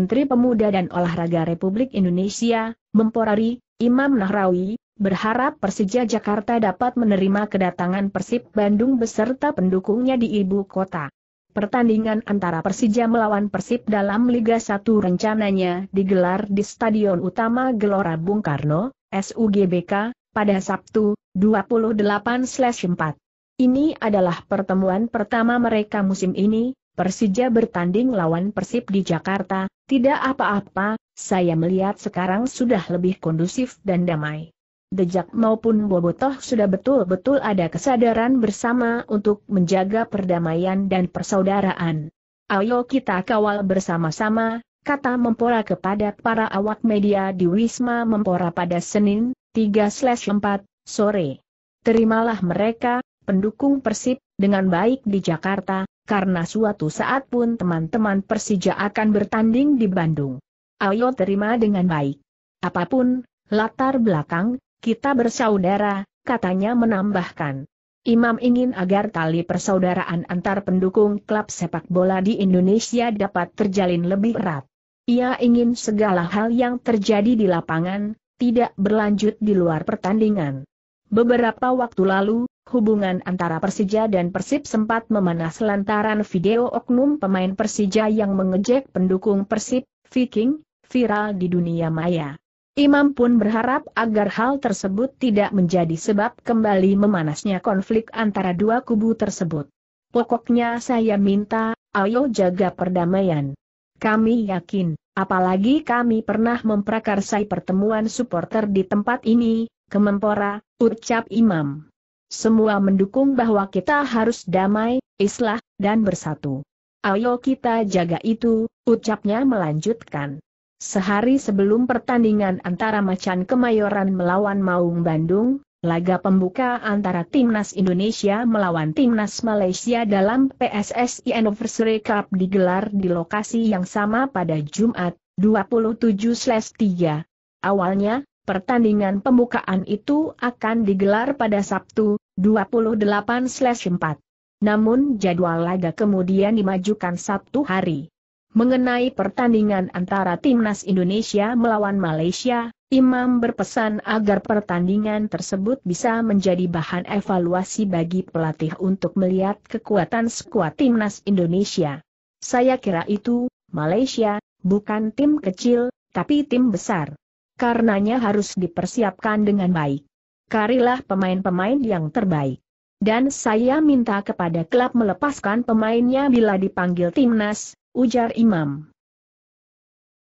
Menteri Pemuda dan Olahraga Republik Indonesia, Memporari, Imam Nahrawi, berharap Persija Jakarta dapat menerima kedatangan Persib Bandung beserta pendukungnya di ibu kota. Pertandingan antara Persija melawan Persib dalam Liga 1 rencananya digelar di Stadion Utama Gelora Bung Karno, SUGBK, pada Sabtu, 28-4. Ini adalah pertemuan pertama mereka musim ini, Persija bertanding lawan Persib di Jakarta, tidak apa-apa, saya melihat sekarang sudah lebih kondusif dan damai. Dejak maupun Bobotoh sudah betul-betul ada kesadaran bersama untuk menjaga perdamaian dan persaudaraan. Ayo kita kawal bersama-sama, kata Mempora kepada para awak media di Wisma Mempora pada Senin, 3-4, sore. Terimalah mereka, pendukung Persib, dengan baik di Jakarta, karena suatu saat pun teman-teman Persija akan bertanding di Bandung. Ayo terima dengan baik. Apapun, latar belakang, kita bersaudara, katanya menambahkan. Imam ingin agar tali persaudaraan antar pendukung klub sepak bola di Indonesia dapat terjalin lebih erat. Ia ingin segala hal yang terjadi di lapangan, tidak berlanjut di luar pertandingan. Beberapa waktu lalu, hubungan antara Persija dan Persib sempat memanas lantaran video oknum pemain Persija yang mengejek pendukung Persib, Viking, viral di dunia maya. Imam pun berharap agar hal tersebut tidak menjadi sebab kembali memanasnya konflik antara dua kubu tersebut. Pokoknya saya minta, ayo jaga perdamaian. Kami yakin, apalagi kami pernah memprakarsai pertemuan supporter di tempat ini, Kemempora, ucap imam. Semua mendukung bahwa kita harus damai, islah, dan bersatu. Ayo kita jaga itu, ucapnya melanjutkan. Sehari sebelum pertandingan antara Macan Kemayoran melawan Maung Bandung, laga pembuka antara Timnas Indonesia melawan Timnas Malaysia dalam PSSI Anniversary Cup digelar di lokasi yang sama pada Jumat, 27-3. Awalnya, Pertandingan pembukaan itu akan digelar pada Sabtu, 28/4. Namun jadwal laga kemudian dimajukan Sabtu hari. Mengenai pertandingan antara Timnas Indonesia melawan Malaysia, Imam berpesan agar pertandingan tersebut bisa menjadi bahan evaluasi bagi pelatih untuk melihat kekuatan skuad Timnas Indonesia. Saya kira itu, Malaysia, bukan tim kecil, tapi tim besar. Karenanya harus dipersiapkan dengan baik. Karilah pemain-pemain yang terbaik. Dan saya minta kepada klub melepaskan pemainnya bila dipanggil timnas, ujar Imam.